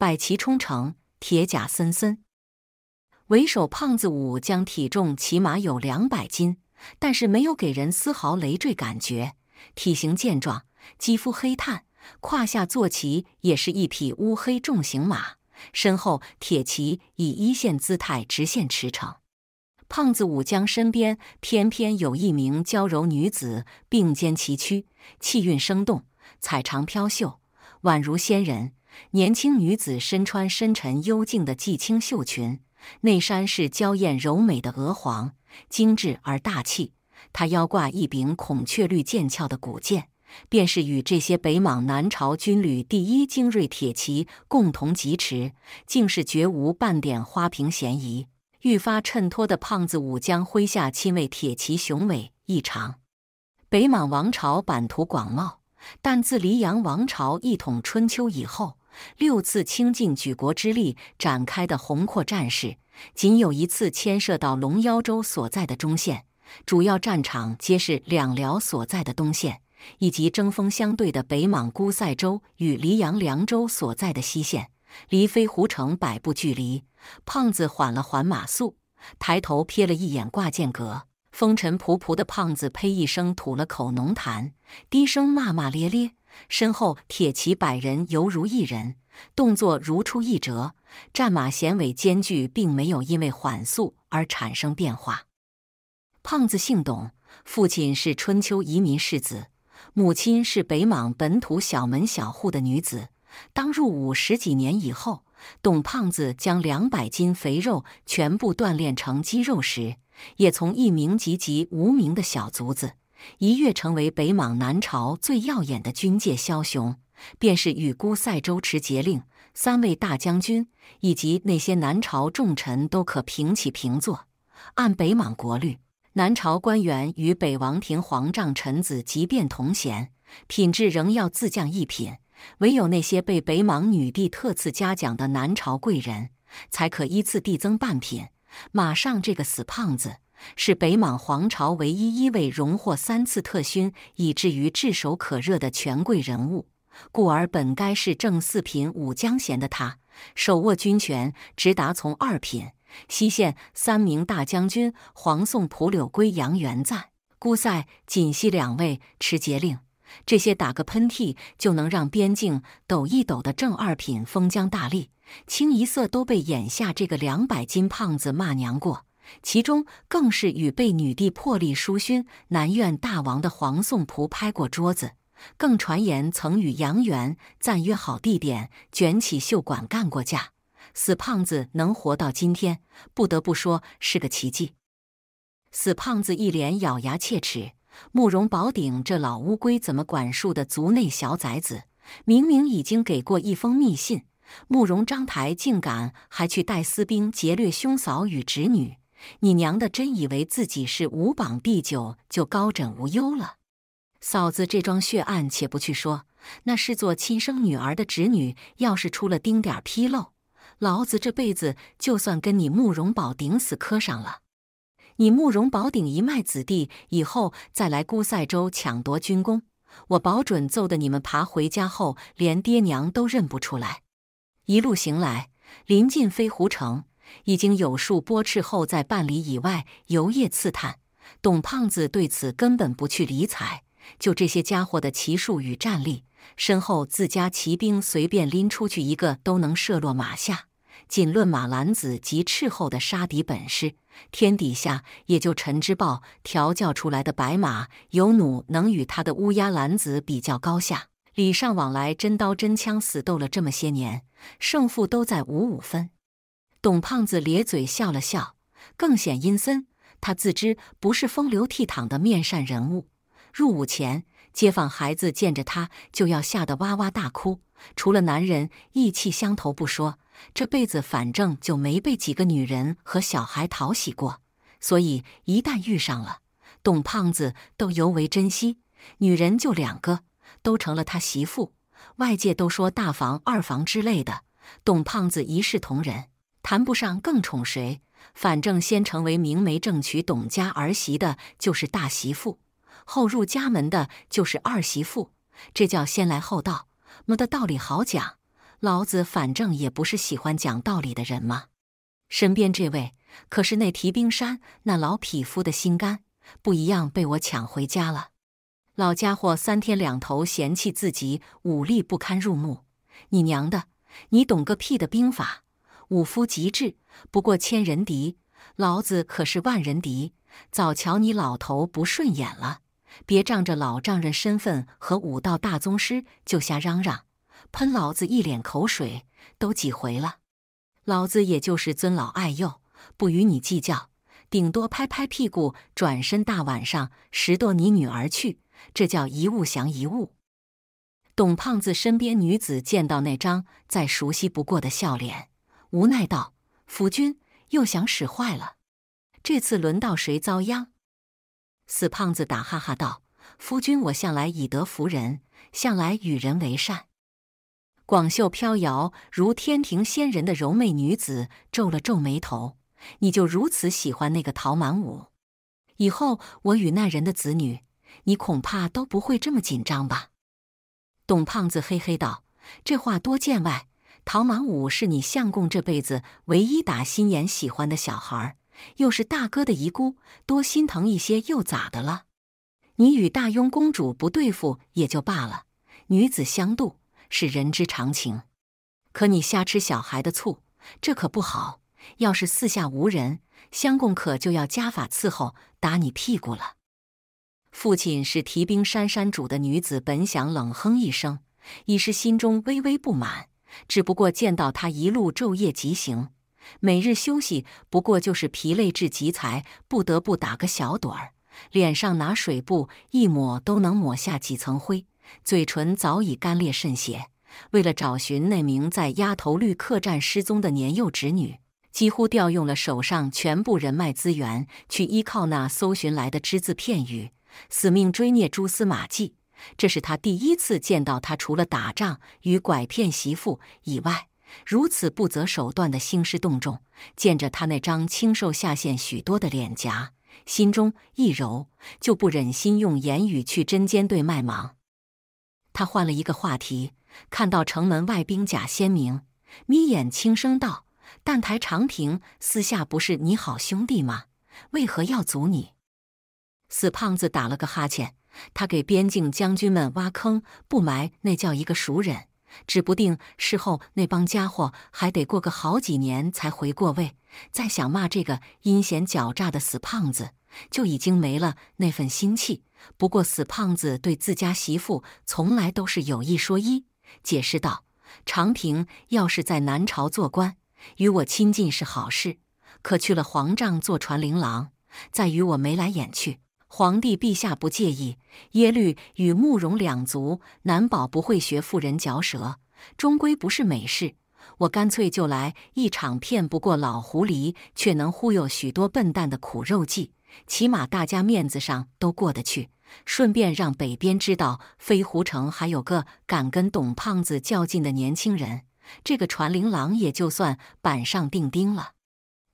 百骑冲城，铁甲森森。为首胖子武将体重起码有两百斤，但是没有给人丝毫累赘感觉，体型健壮，肌肤黑炭，胯下坐骑也是一匹乌黑重型马。身后铁骑以一线姿态直线驰骋。胖子武将身边偏偏有一名娇柔女子并肩齐驱，气韵生动，彩长飘袖，宛如仙人。年轻女子身穿深沉幽静的霁青绣裙，内衫是娇艳柔美的鹅黄，精致而大气。她腰挂一柄孔雀绿剑鞘的古剑，便是与这些北莽南朝军旅第一精锐铁骑共同疾驰，竟是绝无半点花瓶嫌疑，愈发衬托的胖子武将麾下亲卫铁骑雄伟异常。北莽王朝版图广袤，但自黎阳王朝一统春秋以后，六次倾尽举国之力展开的宏阔战事，仅有一次牵涉到龙腰州所在的中线，主要战场皆是两辽所在的东线，以及争锋相对的北莽孤塞州与黎阳凉州所在的西线，离飞狐城百步距离。胖子缓了缓马速，抬头瞥了一眼挂剑阁，风尘仆仆的胖子呸一声吐了口浓痰，低声骂骂咧咧。身后铁骑百人犹如一人，动作如出一辙，战马衔尾间距并没有因为缓速而产生变化。胖子姓董，父亲是春秋移民世子，母亲是北莽本土小门小户的女子。当入伍十几年以后，董胖子将两百斤肥肉全部锻炼成肌肉时，也从一名籍籍无名的小卒子。一跃成为北莽南朝最耀眼的军界枭雄，便是与孤塞州持节令三位大将军以及那些南朝重臣都可平起平坐。按北莽国律，南朝官员与北王庭皇帐臣子即便同衔，品质仍要自降一品。唯有那些被北莽女帝特赐嘉奖的南朝贵人才可依次递增半品。马上，这个死胖子！是北莽皇朝唯一一位荣获三次特勋，以至于炙手可热的权贵人物，故而本该是正四品武将衔的他，手握军权，直达从二品。西线三名大将军黄宋蒲柳归、杨元赞、孤塞、锦西两位持节令，这些打个喷嚏就能让边境抖一抖的正二品封疆大吏，清一色都被眼下这个两百斤胖子骂娘过。其中更是与被女帝破例疏勋南苑大王的黄颂仆拍过桌子，更传言曾与杨元暂约好地点卷起袖管干过架。死胖子能活到今天，不得不说是个奇迹。死胖子一脸咬牙切齿，慕容宝鼎这老乌龟怎么管束的族内小崽子？明明已经给过一封密信，慕容章台竟敢还去带私兵劫掠兄嫂与侄女！你娘的，真以为自己是五榜第九就高枕无忧了？嫂子，这桩血案且不去说，那是做亲生女儿的侄女，要是出了丁点纰漏，老子这辈子就算跟你慕容宝顶死磕上了。你慕容宝顶一脉子弟以后再来孤塞州抢夺军功，我保准揍得你们爬回家后连爹娘都认不出来。一路行来，临近飞狐城。已经有数拨斥候在半里以外游夜刺探，董胖子对此根本不去理睬。就这些家伙的骑术与战力，身后自家骑兵随便拎出去一个都能射落马下。仅论马篮子及斥候的杀敌本事，天底下也就陈之豹调教出来的白马尤弩能与他的乌鸦篮子比较高下。礼尚往来，真刀真枪死斗了这么些年，胜负都在五五分。董胖子咧嘴笑了笑，更显阴森。他自知不是风流倜傥的面善人物，入伍前，街坊孩子见着他就要吓得哇哇大哭。除了男人意气相投不说，这辈子反正就没被几个女人和小孩讨喜过，所以一旦遇上了，董胖子都尤为珍惜。女人就两个，都成了他媳妇。外界都说大房、二房之类的，董胖子一视同仁。谈不上更宠谁，反正先成为明媒正娶董家儿媳的就是大媳妇，后入家门的就是二媳妇，这叫先来后到，没的道理好讲。老子反正也不是喜欢讲道理的人嘛。身边这位可是那提冰山那老匹夫的心肝，不一样被我抢回家了。老家伙三天两头嫌弃自己武力不堪入目，你娘的，你懂个屁的兵法！武夫极致，不过千人敌；老子可是万人敌。早瞧你老头不顺眼了，别仗着老丈人身份和武道大宗师就瞎嚷嚷，喷老子一脸口水都几回了。老子也就是尊老爱幼，不与你计较，顶多拍拍屁股转身。大晚上拾掇你女儿去，这叫一物降一物。董胖子身边女子见到那张再熟悉不过的笑脸。无奈道：“夫君又想使坏了，这次轮到谁遭殃？”死胖子打哈哈道：“夫君，我向来以德服人，向来与人为善。”广袖飘摇如天庭仙人的柔媚女子皱了皱眉头：“你就如此喜欢那个陶满武？以后我与那人的子女，你恐怕都不会这么紧张吧？”董胖子嘿嘿道：“这话多见外。”陶马五是你相公这辈子唯一打心眼喜欢的小孩，又是大哥的遗孤，多心疼一些又咋的了？你与大雍公主不对付也就罢了，女子相妒是人之常情，可你瞎吃小孩的醋，这可不好。要是四下无人，相公可就要家法伺候，打你屁股了。父亲是提兵山山主的女子，本想冷哼一声，已是心中微微不满。只不过见到他一路昼夜疾行，每日休息不过就是疲累至极，才不得不打个小盹儿。脸上拿水布一抹，都能抹下几层灰；嘴唇早已干裂渗血。为了找寻那名在鸭头绿客栈失踪的年幼侄女，几乎调用了手上全部人脉资源，去依靠那搜寻来的只字片语，死命追蹑蛛丝马迹。这是他第一次见到他，除了打仗与拐骗媳妇以外，如此不择手段的兴师动众。见着他那张清瘦下陷许多的脸颊，心中一柔，就不忍心用言语去针尖对麦芒。他换了一个话题，看到城门外兵甲鲜明，眯眼轻声道：“但台长亭私下不是你好兄弟吗？为何要阻你？”死胖子打了个哈欠。他给边境将军们挖坑不埋，那叫一个熟人。指不定事后那帮家伙还得过个好几年才回过味，再想骂这个阴险狡诈的死胖子，就已经没了那份心气。不过死胖子对自家媳妇从来都是有一说一，解释道：“常平要是在南朝做官，与我亲近是好事；可去了皇帐坐船琳琅，再与我眉来眼去。”皇帝陛下不介意，耶律与慕容两族难保不会学妇人嚼舌，终归不是美事。我干脆就来一场骗不过老狐狸，却能忽悠许多笨蛋的苦肉计，起码大家面子上都过得去。顺便让北边知道飞狐城还有个敢跟董胖子较劲的年轻人，这个传灵郎也就算板上钉钉了。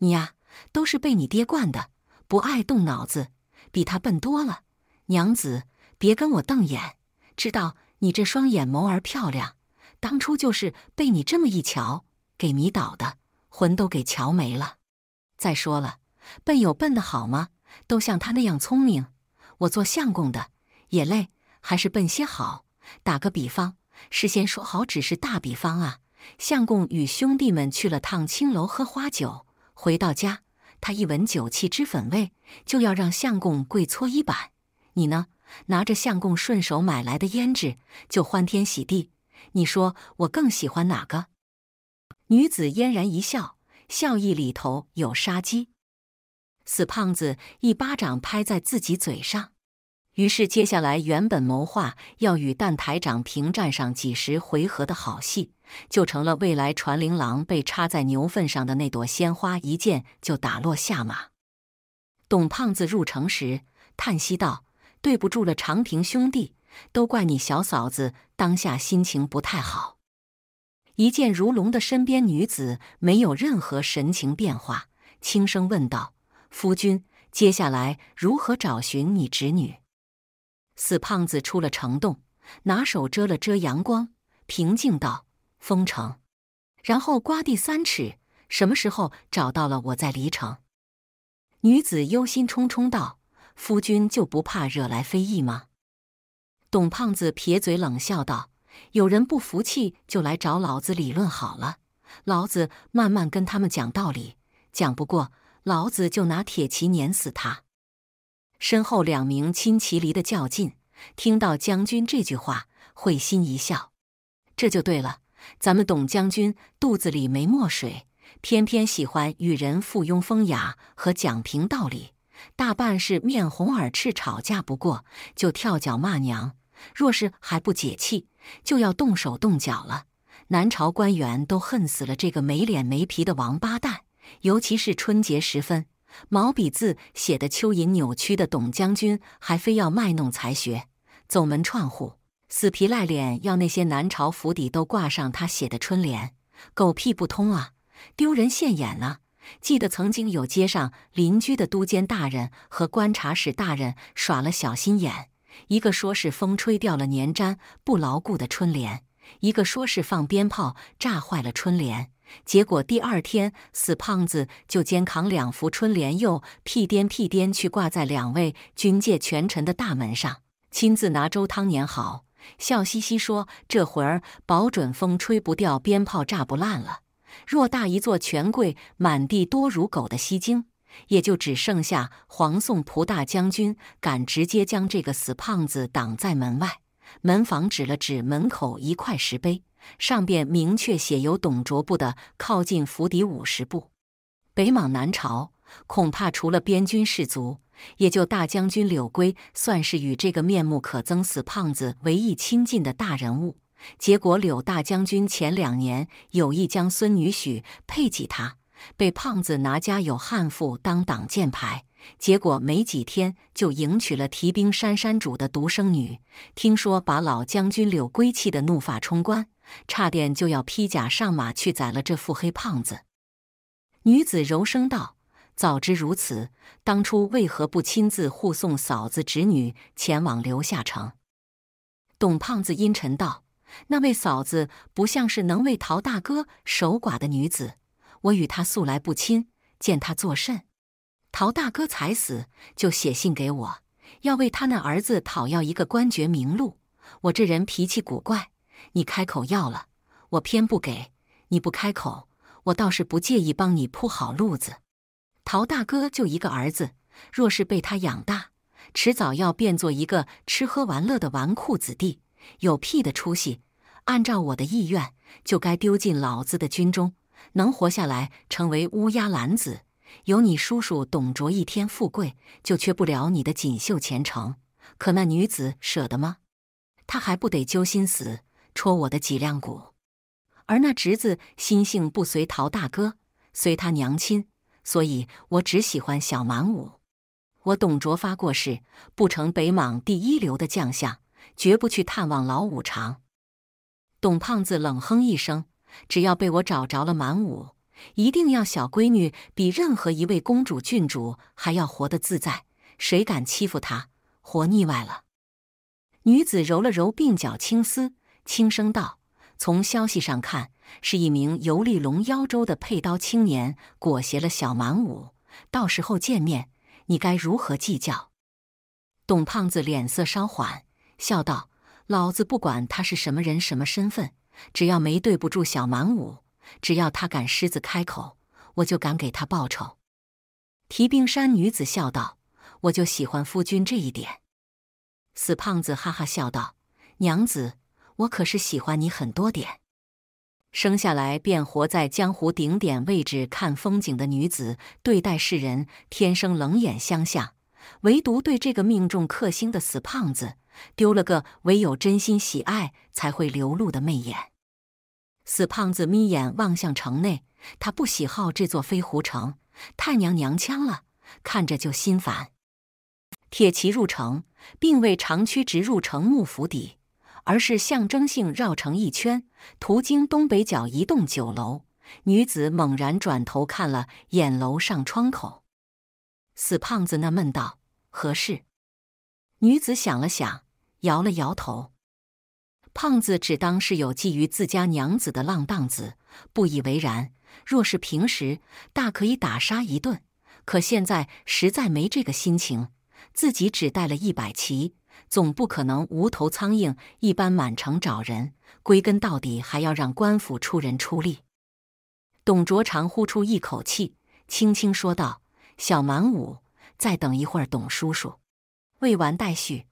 你呀，都是被你爹惯的，不爱动脑子。比他笨多了，娘子，别跟我瞪眼。知道你这双眼眸儿漂亮，当初就是被你这么一瞧给迷倒的，魂都给瞧没了。再说了，笨有笨的好吗？都像他那样聪明，我做相公的也累，还是笨些好。打个比方，事先说好，只是大比方啊。相公与兄弟们去了趟青楼喝花酒，回到家。他一闻酒气之粉味，就要让相公跪搓衣板。你呢，拿着相公顺手买来的胭脂，就欢天喜地。你说我更喜欢哪个？女子嫣然一笑，笑意里头有杀机。死胖子，一巴掌拍在自己嘴上。于是，接下来原本谋划要与蛋台长平战上几十回合的好戏，就成了未来传铃郎被插在牛粪上的那朵鲜花，一见就打落下马。董胖子入城时叹息道：“对不住了，长平兄弟，都怪你小嫂子当下心情不太好。”一见如龙的身边女子没有任何神情变化，轻声问道：“夫君，接下来如何找寻你侄女？”死胖子出了城洞，拿手遮了遮阳光，平静道：“封城。”然后刮地三尺，什么时候找到了，我再离城。”女子忧心忡忡道：“夫君就不怕惹来非议吗？”董胖子撇嘴冷笑道：“有人不服气，就来找老子理论好了。老子慢慢跟他们讲道理，讲不过，老子就拿铁骑碾死他。”身后两名亲骑离得较近，听到将军这句话，会心一笑。这就对了，咱们董将军肚子里没墨水，偏偏喜欢与人附庸风雅和讲平道理，大半是面红耳赤吵架，不过就跳脚骂娘。若是还不解气，就要动手动脚了。南朝官员都恨死了这个没脸没皮的王八蛋，尤其是春节时分。毛笔字写的蚯蚓扭曲的董将军，还非要卖弄才学，走门串户，死皮赖脸要那些南朝府邸都挂上他写的春联，狗屁不通啊！丢人现眼啊！记得曾经有街上邻居的都监大人和观察使大人耍了小心眼，一个说是风吹掉了粘粘不牢固的春联，一个说是放鞭炮炸坏了春联。结果第二天，死胖子就肩扛两幅春联，又屁颠屁颠去挂在两位军界权臣的大门上，亲自拿粥汤粘好，笑嘻嘻说：“这会儿保准风吹不掉，鞭炮炸不烂了。”偌大一座权贵满地多如狗的西京，也就只剩下黄宋蒲大将军敢直接将这个死胖子挡在门外。门房指了指门口一块石碑。上边明确写有董卓部的靠近府邸五十步，北莽南朝恐怕除了边军士卒，也就大将军柳圭算是与这个面目可憎死胖子唯一亲近的大人物。结果柳大将军前两年有意将孙女许配给他，被胖子拿家有悍妇当挡箭牌，结果没几天就迎娶了提兵山山主的独生女，听说把老将军柳圭气得怒发冲冠。差点就要披甲上马去宰了这腹黑胖子。女子柔声道：“早知如此，当初为何不亲自护送嫂子侄女前往留下城？”董胖子阴沉道：“那位嫂子不像是能为陶大哥守寡的女子，我与她素来不亲，见她作甚？陶大哥才死，就写信给我，要为他那儿子讨要一个官爵名禄。我这人脾气古怪。”你开口要了，我偏不给；你不开口，我倒是不介意帮你铺好路子。陶大哥就一个儿子，若是被他养大，迟早要变做一个吃喝玩乐的纨绔子弟，有屁的出息。按照我的意愿，就该丢进老子的军中，能活下来成为乌鸦蓝子，有你叔叔董卓一天富贵，就缺不了你的锦绣前程。可那女子舍得吗？她还不得揪心死？戳我的脊梁骨，而那侄子心性不随陶大哥，随他娘亲，所以我只喜欢小满五。我董卓发过誓，不成北莽第一流的将相，绝不去探望老五常。董胖子冷哼一声，只要被我找着了满五，一定要小闺女比任何一位公主郡主还要活得自在。谁敢欺负她，活腻歪了。女子揉了揉鬓角青丝。轻声道：“从消息上看，是一名游历龙腰州的佩刀青年裹挟了小蛮武。到时候见面，你该如何计较？”董胖子脸色稍缓，笑道：“老子不管他是什么人、什么身份，只要没对不住小蛮武，只要他敢狮子开口，我就敢给他报仇。”提冰山女子笑道：“我就喜欢夫君这一点。”死胖子哈哈笑道：“娘子。”我可是喜欢你很多点。生下来便活在江湖顶点位置看风景的女子，对待世人天生冷眼相向，唯独对这个命中克星的死胖子，丢了个唯有真心喜爱才会流露的媚眼。死胖子眯眼望向城内，他不喜好这座飞狐城，太娘娘腔了，看着就心烦。铁骑入城，并未长驱直入城木府邸。而是象征性绕成一圈，途经东北角一栋酒楼，女子猛然转头看了眼楼上窗口，死胖子那闷道：“何事？”女子想了想，摇了摇头。胖子只当是有觊觎自家娘子的浪荡子，不以为然。若是平时，大可以打杀一顿，可现在实在没这个心情。自己只带了一百骑。总不可能无头苍蝇一般满城找人，归根到底还要让官府出人出力。董卓长呼出一口气，轻轻说道：“小满五，再等一会儿，董叔叔。”未完待续。